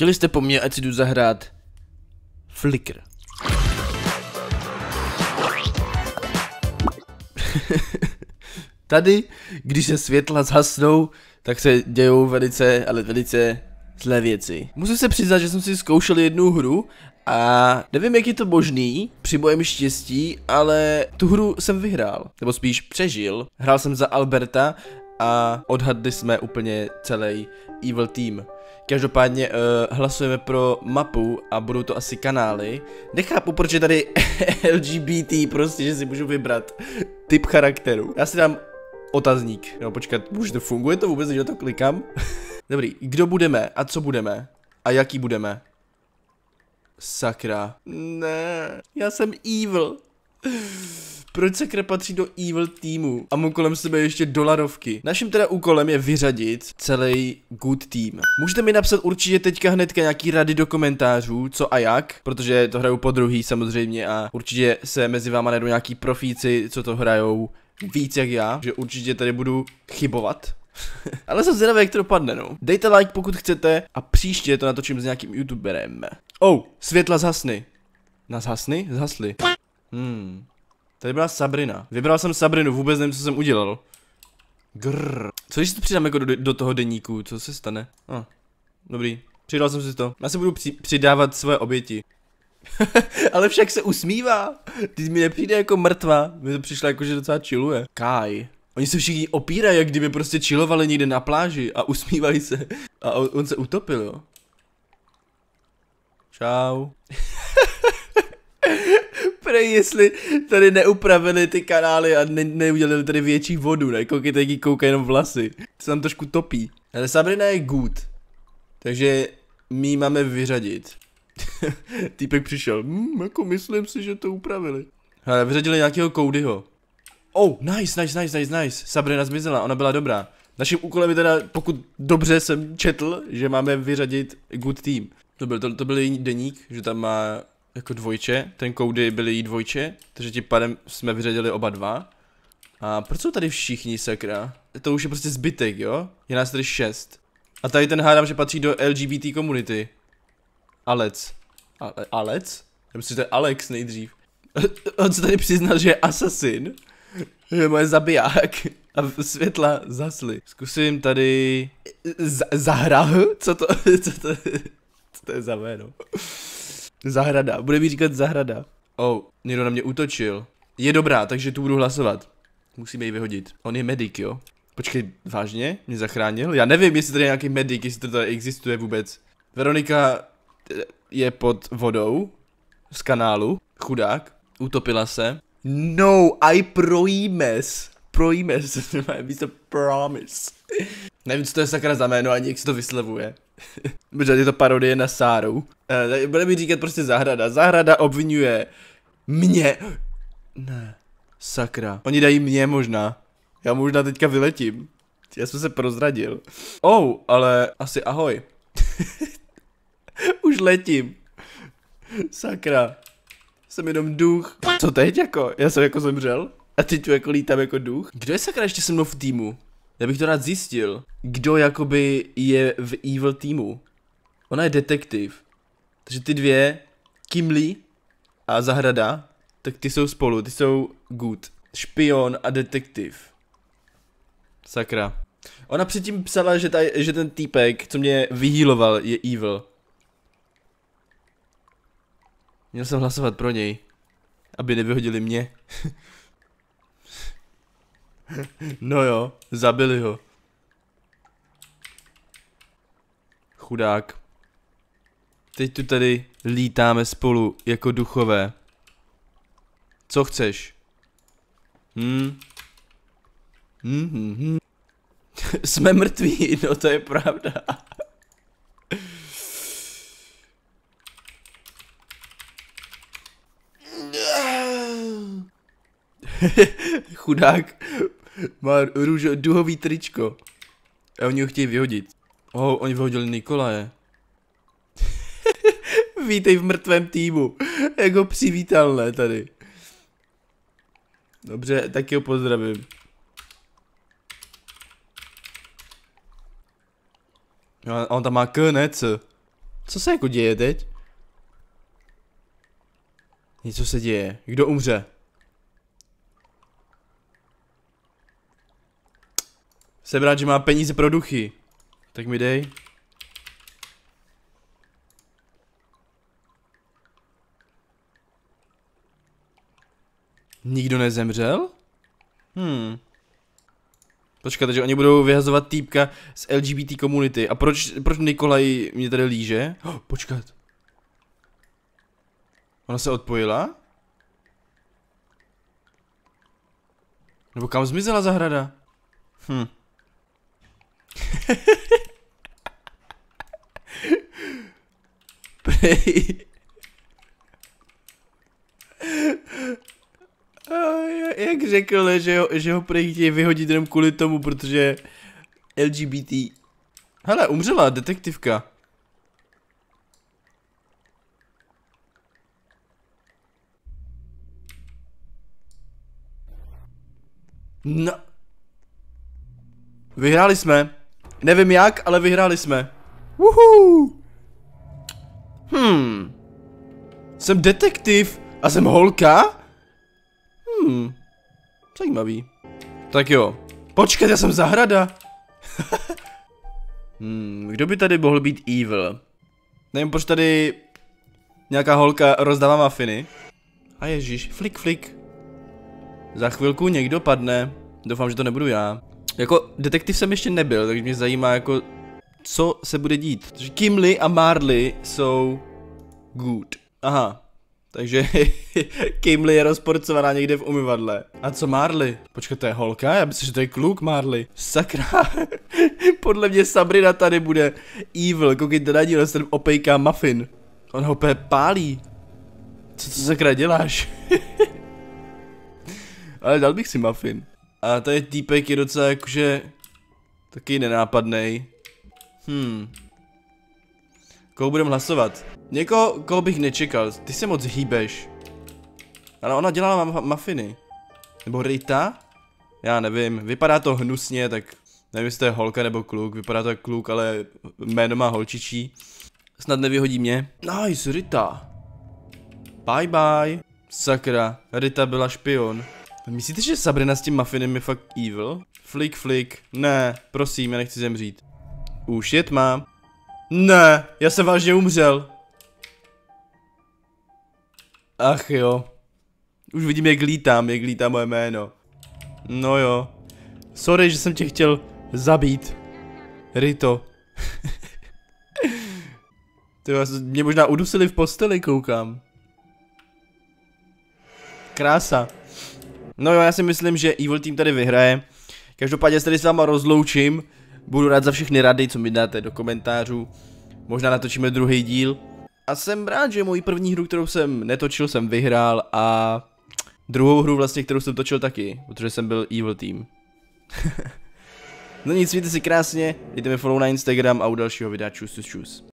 Chtěli jste po mně, ať si jdu zahrát Flickr. Tady, když se světla zhasnou, tak se dějou velice, ale velice zlé věci. Musím se přiznat, že jsem si zkoušel jednu hru a nevím, jak je to možný, při mojem štěstí, ale tu hru jsem vyhrál. Nebo spíš přežil. Hrál jsem za Alberta a odhadli jsme úplně celý Evil Team. Každopádně uh, hlasujeme pro mapu a budou to asi kanály. Nechápu, proč je tady LGBT, prostě, že si můžu vybrat typ charakteru. Já si dám otazník. No počkat, už to funguje to vůbec, že to klikám? Dobrý, kdo budeme a co budeme? A jaký budeme? Sakra. Ne, já jsem evil. Proč se kre patří do evil týmu a mu kolem sebe ještě dolarovky? Naším teda úkolem je vyřadit celý good tým. Můžete mi napsat určitě teďka hnedka nějaký rady do komentářů, co a jak, protože to hraju po druhý samozřejmě a určitě se mezi váma najdou nějaký profíci, co to hrajou víc jak já, že určitě tady budu chybovat. Ale jsem zvědavý, jak to dopadne, no. Dejte like, pokud chcete, a příště to natočím s nějakým youtuberem. Oh, světla zhasny. Na zhasny? Zhasly. Hmm. Tady byla Sabrina. Vybral jsem Sabrinu, vůbec nevím, co jsem udělal. Grr. Co když to přidám jako do, do toho deníku, co se stane? Oh. Dobrý, přidal jsem si to. Já si budu při přidávat své oběti. Ale však se usmívá. Ty mi nepřijde jako mrtvá. Mi to přišlo jako, že docela chilluje. Kai. Oni se všichni opírají, jak kdyby prostě chillovali někde na pláži a usmívají se. A on, on se utopil, jo. Čau. prej, jestli tady neupravili ty kanály a ne, neudělali tady větší vodu, ne? Koukejte, jaký koukají jenom vlasy. To se tam trošku topí. Ale Sabrina je good. Takže my máme vyřadit. Týpek přišel, hmm, jako myslím si, že to upravili. Hele, vyřadili nějakého Codyho. Oh, nice, nice, nice, nice, nice. Sabrina zmizela, ona byla dobrá. Naším úkolem je teda, pokud dobře jsem četl, že máme vyřadit good team. To byl, to, to byl její deník, že tam má jako dvojče, ten Cody byly jí dvojče, takže tím pádem jsme vyřadili oba dva. A proč jsou tady všichni sakra? To už je prostě zbytek, jo? Je nás tady šest. A tady ten hádám, že patří do LGBT komunity. Alec. Ale, Alec? Já myslím, že to je Alex nejdřív. On se tady přiznal, že je asasin. Je moje zabiják. A světla zasly. Zkusím tady... Z zahrahu? Co to, co to, co to je za jméno? Zahrada, bude mi říkat zahrada. Oh, někdo na mě útočil. Je dobrá, takže tu budu hlasovat. Musíme ji vyhodit. On je medic, jo? Počkej, vážně? Mě zachránil? Já nevím, jestli tady je nějaký medic, jestli to tady existuje vůbec. Veronika je pod vodou z kanálu, chudák, utopila se. No, I projímes. Projímes, to to promise. Nevím, co to je sakra za jméno, ani jak se to vyslevuje. Protože je to parodie na Sáru. E, bude mi říkat prostě zahrada. Zahrada obvinuje mě. Ne, sakra. Oni dají mě možná. Já možná teďka vyletím. Já jsem se prozradil. Oh, ale asi ahoj. Už letím. Sakra. Jsem jenom duch. Co teď jako? Já jsem jako zemřel. A teď tu jako lítám jako duch. Kdo je sakra ještě se mnou v týmu? Já bych to rád zjistil, kdo jakoby je v evil týmu. Ona je detektiv. Takže ty dvě, Kimli a Zahrada, tak ty jsou spolu, ty jsou good. Špion a detektiv. Sakra. Ona předtím psala, že, ta, že ten týpek, co mě vyhýloval, je evil. Měl jsem hlasovat pro něj, aby nevyhodili mě. No jo, zabili ho. Chudák. Teď tu tady lítáme spolu jako duchové. Co chceš? Hm? Hm, hm, hm. Jsme mrtví, no to je pravda. Chudák má růžo, duhový tričko. A oni ho chtějí vyhodit. Oh, oni vyhodili Nikolaje. Vítej v mrtvém týmu. Jak ho přivítal, ne, tady. Dobře, taky ho pozdravím. A on tam má K, ne, Co se jako děje teď? Něco se děje. Kdo umře? Jsem rád, že má peníze pro duchy. Tak mi dej. Nikdo nezemřel? Hmm. Počkat, takže oni budou vyhazovat týpka z LGBT komunity. A proč, proč Nikolaj mě tady líže? Oh, počkat. Ona se odpojila? Nebo kam zmizela zahrada? Hm. Jak řekl, že ho, že ho prej chtějí vyhodit jenom kvůli tomu, protože LGBT. Hele, umřela detektivka. No. Vyhráli jsme. Nevím jak, ale vyhráli jsme. Uhu. Hmm. Jsem detektiv a jsem holka? Hmm. Zajímavý. Tak jo. Počkej, já jsem zahrada. hmm, kdo by tady mohl být evil? Nevím, proč tady nějaká holka rozdává mafiny. A ježíš, flik flik. Za chvilku někdo padne. Doufám, že to nebudu já. Jako detektiv jsem ještě nebyl, takže mě zajímá jako, co se bude dít. Protože Kimli a Marley jsou good. Aha, takže Kimli je rozporcovaná někde v umyvadle. A co Marley? Počkej, to je holka? Já myslím, že to je kluk Marley. Sakra. Podle mě Sabrina tady bude evil. Koukejte na díl, jsem opejká muffin. On ho pálí. Co to sakra děláš? Ale dal bych si muffin. A tady týpek je docela jakože taky nenápadnej. Hmm. Koho budem hlasovat? Někoho, koho bych nečekal. Ty se moc hýbeš. Ale ona dělala ma mafiny. Nebo Rita? Já nevím, vypadá to hnusně, tak nevím, jestli to je holka nebo kluk, vypadá to kluk, ale jméno má holčičí. Snad nevyhodí mě. Nice, Rita. Bye bye. Sakra, Rita byla špion. Myslíte, že Sabrina s tím muffinem je fakt evil? Flick flick. Ne, prosím, já nechci zemřít. Už je tma. Ne, já jsem vážně umřel. Ach jo. Už vidím, jak lítám, jak lítá moje jméno. No jo. Sorry, že jsem tě chtěl zabít. Rito. Ty mě možná udusili v posteli, koukám. Krása. No jo, já si myslím, že Evil Team tady vyhraje. Každopádně se tady s váma rozloučím. Budu rád za všechny rady, co mi dáte do komentářů. Možná natočíme druhý díl. A jsem rád, že moji první hru, kterou jsem netočil, jsem vyhrál a druhou hru vlastně, kterou jsem točil taky, protože jsem byl Evil Team. no nic, víte si krásně, dejte mi follow na Instagram a u dalšího videa čus, čus, čus.